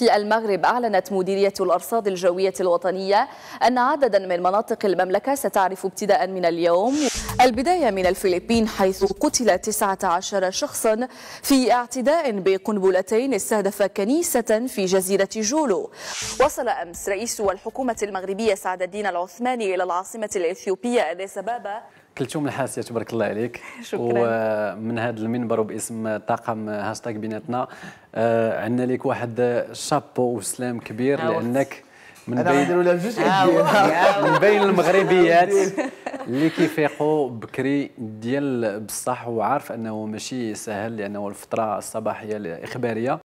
في المغرب أعلنت مديرية الأرصاد الجوية الوطنية أن عددا من مناطق المملكة ستعرف ابتداء من اليوم البداية من الفلبين حيث قتل 19 شخصا في اعتداء بقنبلتين استهدف كنيسة في جزيرة جولو وصل أمس رئيس الحكومة المغربية سعد الدين العثماني إلى العاصمة الإثيوبية أديس أبابا كلتم الحاسية تبارك الله عليك شكرا ومن هذا المنبر وباسم طاقم هاشتاغ بيناتنا آه عندنا لك واحد شابو وسلام كبير لأنك من بين من بين المغربيات اللي كيفيقوا بكري ديال بصح وعارف انه ماشي سهل لانه الفتره الصباحيه الاخباريه